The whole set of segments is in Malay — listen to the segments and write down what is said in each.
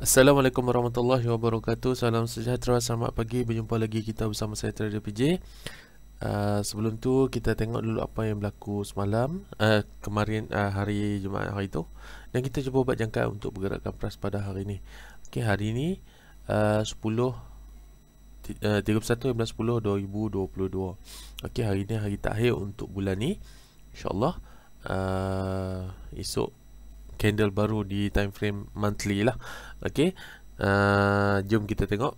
Assalamualaikum warahmatullahi wabarakatuh Salam sejahtera, selamat pagi Berjumpa lagi kita bersama saya Trader PJ uh, ah, Sebelum tu kita tengok dulu apa yang berlaku semalam uh, Kemarin uh, hari Jumaat hari tu Dan kita cuba buat jangka untuk bergerakkan price pada hari ni Ok hari ni uh, 10 Uh, 31 2022 Ok hari ni hari takhir untuk bulan ni InsyaAllah uh, Esok candle baru di time frame monthly lah okey uh, jom kita tengok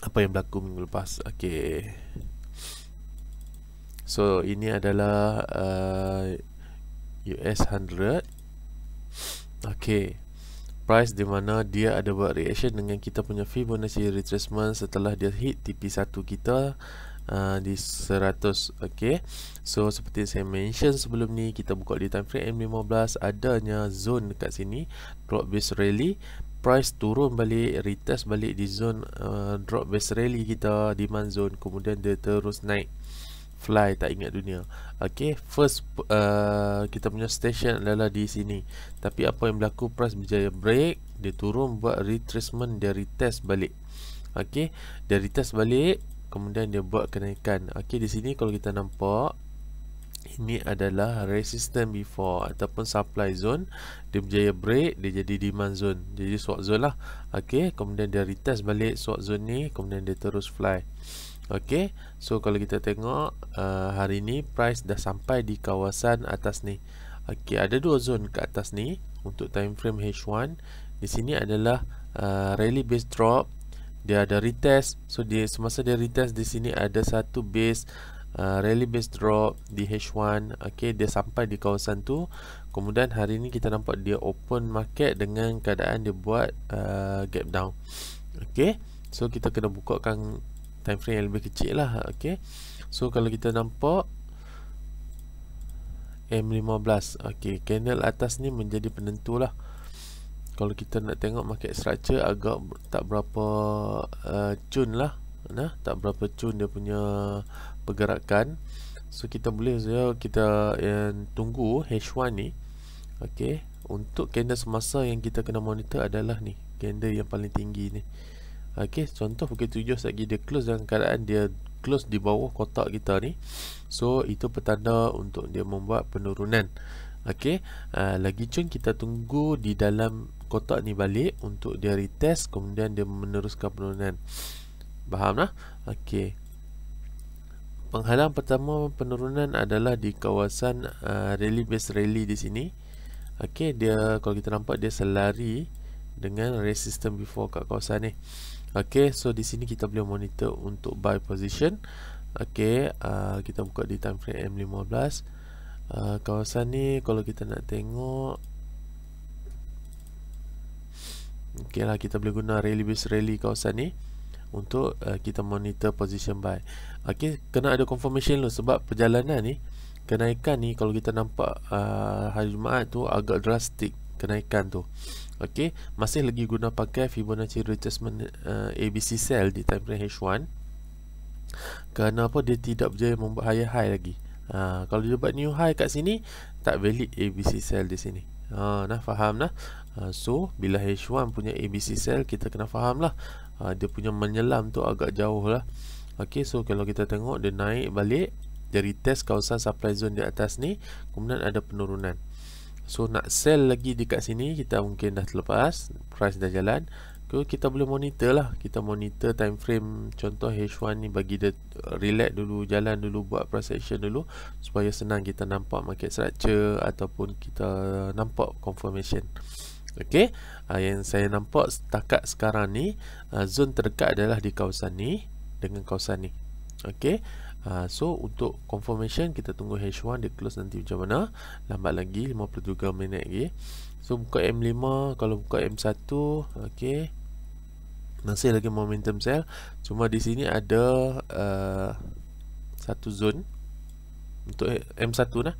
apa yang berlaku minggu lepas okey so ini adalah uh, US 100 okey price di mana dia ada buat reaction dengan kita punya Fibonacci retracement setelah dia hit TP1 kita Uh, di 100 okey so seperti saya mention sebelum ni kita buka di time frame M15 adanya zone dekat sini drop base rally price turun balik retest balik di zone uh, drop base rally kita di demand zone kemudian dia terus naik fly tak ingat dunia okey first uh, kita punya station adalah di sini tapi apa yang berlaku price berjaya break dia turun buat retracement dia retest balik okey dia retest balik kemudian dia buat kenaikan ok di sini kalau kita nampak ini adalah resistance before ataupun supply zone dia berjaya break dia jadi demand zone dia jadi swap zone lah ok kemudian dia retest balik swap zone ni kemudian dia terus fly ok so kalau kita tengok uh, hari ni price dah sampai di kawasan atas ni ok ada dua zone ke atas ni untuk time frame H1 di sini adalah uh, rally based drop dia ada retest so dia semasa dia retest di sini ada satu base Uh, rally base drop di H1 okay, dia sampai di kawasan tu kemudian hari ni kita nampak dia open market dengan keadaan dia buat uh, gap down okay. so kita kena bukakan time frame yang lebih kecil lah okay. so kalau kita nampak M15 okay, candle atas ni menjadi penentu lah kalau kita nak tengok market structure agak tak berapa uh, cun lah nah tak berapa cun dia punya pergerakan so kita boleh saya kita yang eh, tunggu H1 ni okey untuk candle semasa yang kita kena monitor adalah ni candle yang paling tinggi ni okey contoh pukul 7 satgi dia close dalam keadaan dia close di bawah kotak kita ni so itu petanda untuk dia membuat penurunan Okey, uh, lagi cun kita tunggu di dalam kotak ni balik untuk dia retest kemudian dia meneruskan penurunan. Faham lah? Okey. Penghalang pertama penurunan adalah di kawasan uh, rally base rally di sini. Okey, dia kalau kita nampak dia selari dengan resistance before kat kawasan ni. Okey, so di sini kita boleh monitor untuk buy position. Okey, uh, kita buka di time frame M15 uh, kawasan ni kalau kita nak tengok okay lah kita boleh guna rally based rally kawasan ni untuk uh, kita monitor position buy ok kena ada confirmation dulu sebab perjalanan ni kenaikan ni kalau kita nampak uh, hari Jumaat tu agak drastik kenaikan tu ok masih lagi guna pakai Fibonacci retracement uh, ABC cell di time frame H1 kenapa dia tidak berjaya membuat higher high lagi Uh, kalau dia buat new high kat sini tak valid ABC sell di sini. Ha nah faham lah. Uh, so bila H1 punya ABC sell kita kena faham lah uh, dia punya menyelam tu agak jauh lah. Okey so kalau kita tengok dia naik balik dari test kawasan supply zone di atas ni kemudian ada penurunan. So nak sell lagi dekat sini kita mungkin dah terlepas, price dah jalan. So, kita boleh monitor lah kita monitor time frame contoh H1 ni bagi dia uh, relax dulu jalan dulu buat procession dulu supaya senang kita nampak market structure ataupun kita nampak confirmation ok uh, ah, yang saya nampak setakat sekarang ni ah, zone terdekat adalah di kawasan ni dengan kawasan ni ok ok Ah, so untuk confirmation kita tunggu H1 dia close nanti macam mana lambat lagi 53 minit lagi so buka M5 kalau buka M1 ok masih lagi momentum sell cuma di sini ada uh, satu zone untuk M1 lah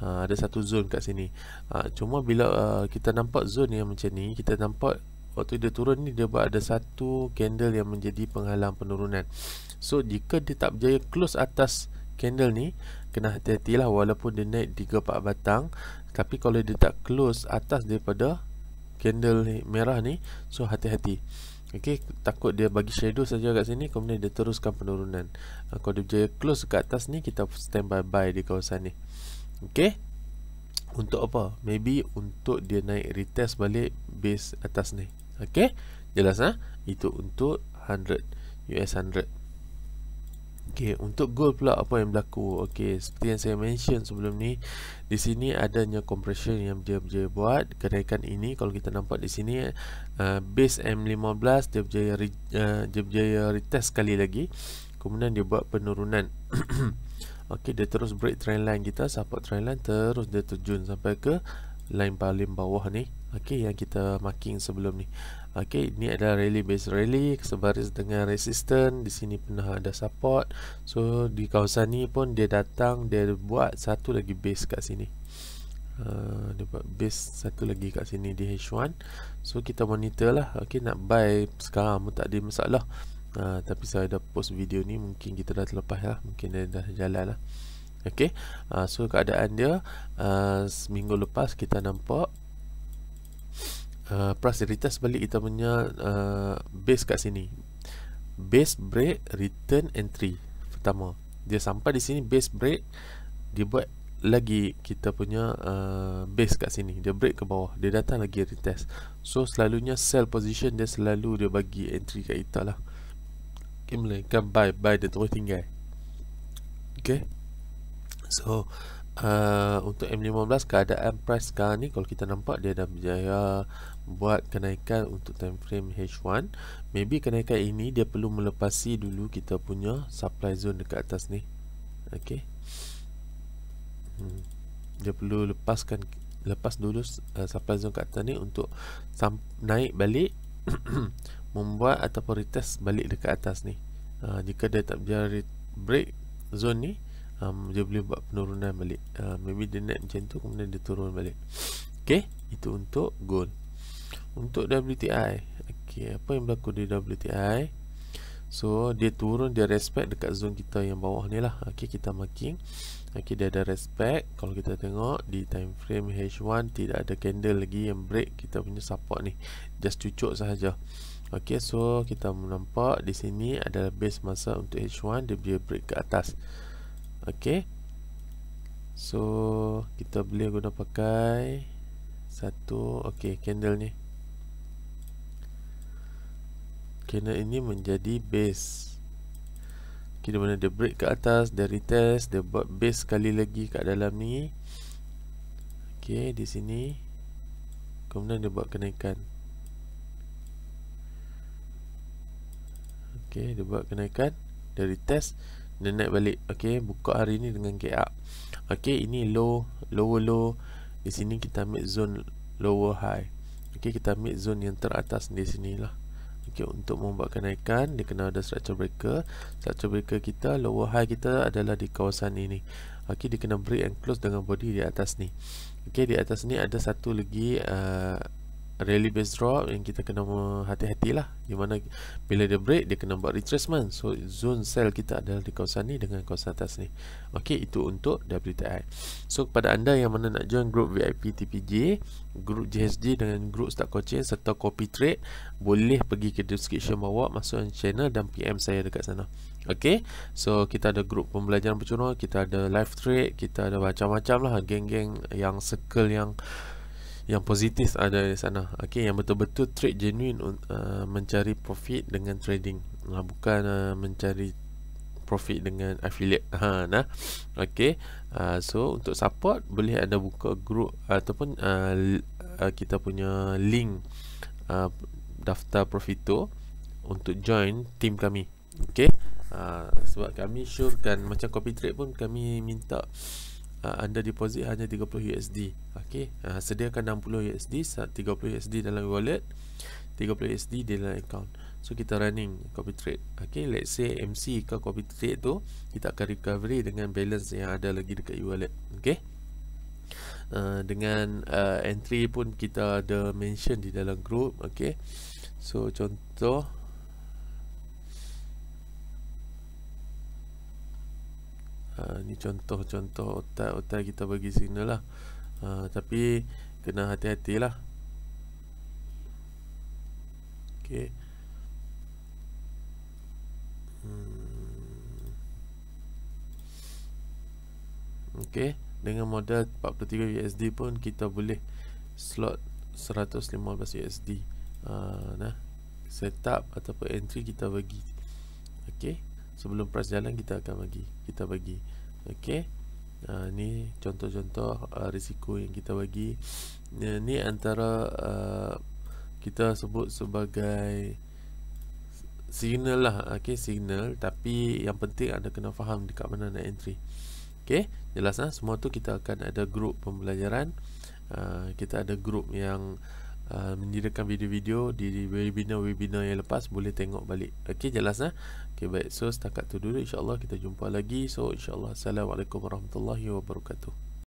Uh, ah, ada satu zone kat sini uh, cuma bila uh, kita nampak zone yang macam ni kita nampak waktu dia turun ni dia buat ada satu candle yang menjadi penghalang penurunan so jika dia tak berjaya close atas candle ni kena hati lah walaupun dia naik 3-4 batang tapi kalau dia tak close atas daripada candle ni, merah ni so hati-hati Okey, takut dia bagi shadow saja kat sini kemudian dia teruskan penurunan ah, kalau dia jaya close kat atas ni kita standby buy di kawasan ni Okey, untuk apa? maybe untuk dia naik retest balik base atas ni Okey, jelas ah. Itu untuk 100 US 100. Okey, untuk gold pula apa yang berlaku? Okey, seperti yang saya mention sebelum ni, di sini adanya compression yang dia berjaya buat. Kenaikan ini kalau kita nampak di sini uh, base M15 dia berjaya uh, dia berjaya retest sekali lagi. Kemudian dia buat penurunan. Okey, dia terus break trend line kita, support trend line terus dia terjun sampai ke line paling bawah ni Okey yang kita marking sebelum ni. Okey, ni adalah rally base rally sebaris dengan resistant. Di sini pernah ada support. So di kawasan ni pun dia datang dia buat satu lagi base kat sini. Uh, dia buat base satu lagi kat sini di H1 so kita monitor lah ok nak buy sekarang pun tak ada masalah uh, tapi saya dah post video ni mungkin kita dah terlepas lah mungkin dia dah jalan lah ok uh, so keadaan dia uh, seminggu lepas kita nampak Uh, plus retest balik kita punya uh, base kat sini base break return entry pertama dia sampai di sini base break dia buat lagi kita punya uh, base kat sini dia break ke bawah dia datang lagi retest so selalunya sell position dia selalu dia bagi entry kat kita lah okay, mulakan buy buy dia terus tinggal okay so uh, untuk M15 keadaan price sekarang ni kalau kita nampak dia dah berjaya buat kenaikan untuk time frame H1 maybe kenaikan ini dia perlu melepasi dulu kita punya supply zone dekat atas ni ok hmm. dia perlu lepaskan lepas dulu uh, supply zone kat atas ni untuk naik balik membuat ataupun retest balik dekat atas ni uh, jika dia tak berjaya break zone ni um, dia boleh buat penurunan balik uh, maybe dia naik macam tu kemudian dia turun balik ok itu untuk gold untuk WTI ok apa yang berlaku di WTI so dia turun dia respect dekat zone kita yang bawah ni lah ok kita marking ok dia ada respect kalau kita tengok di time frame H1 tidak ada candle lagi yang break kita punya support ni just cucuk sahaja ok so kita nampak di sini adalah base masa untuk H1 dia boleh break ke atas Okey. So kita boleh guna pakai satu okey candle ni. Candle ini menjadi base. Kita okay, mana dia break ke atas, dia retest, dia buat base sekali lagi kat dalam ni. Okey, di sini kemudian dia buat kenaikan. Okey, dia buat kenaikan dari test dia naik balik okay, buka hari ni dengan gap okay, ini low lower low di sini kita ambil zone lower high okay, kita ambil zone yang teratas di sinilah okay, untuk membuat kenaikan dia kena ada structure breaker structure breaker kita lower high kita adalah di kawasan ini okay, dia kena break and close dengan body di atas ni okay, di atas ni ada satu lagi uh, rally based drop yang kita kena hati lah. di mana bila dia break dia kena buat retracement so zone sell kita adalah di kawasan ni dengan kawasan atas ni ok itu untuk WTI so kepada anda yang mana nak join group VIP TPJ group JSG dengan group start coaching serta copy trade boleh pergi ke description bawah masuk channel dan PM saya dekat sana ok so kita ada group pembelajaran percuma kita ada live trade kita ada macam-macam lah geng-geng yang circle yang yang positif ada di sana okey yang betul-betul trade genuine uh, mencari profit dengan trading uh, bukan uh, mencari profit dengan affiliate ha nah okey uh, so untuk support boleh anda buka group ataupun uh, uh, kita punya link uh, daftar profito untuk join team kami okey uh, sebab kami syorkan macam copy trade pun kami minta uh, anda deposit hanya 30 USD okey uh, sediakan 60 USD 30 USD dalam wallet 30 USD dalam account so kita running copy trade okey let's say MC ke copy trade tu kita akan recovery dengan balance yang ada lagi dekat e-wallet okey Uh, dengan uh, entry pun kita ada mention di dalam group okey so contoh ha, ni contoh-contoh otak-otak kita bagi signal lah ha, tapi kena hati-hati lah ok hmm. ok dengan model 43 USD pun kita boleh slot 115 USD uh, nah setup ataupun entry kita bagi okey sebelum pras jalan kita akan bagi kita bagi okey uh, ah, ni contoh-contoh uh, risiko yang kita bagi uh, ni antara uh, kita sebut sebagai signal lah okey signal tapi yang penting anda kena faham dekat mana nak entry okey Jelaslah semua tu kita akan ada group pembelajaran uh, kita ada group yang uh, menyediakan video-video di webinar-webinar yang lepas boleh tengok balik ok jelas lah eh? ok baik so setakat tu dulu insyaAllah kita jumpa lagi so insyaAllah Assalamualaikum Warahmatullahi Wabarakatuh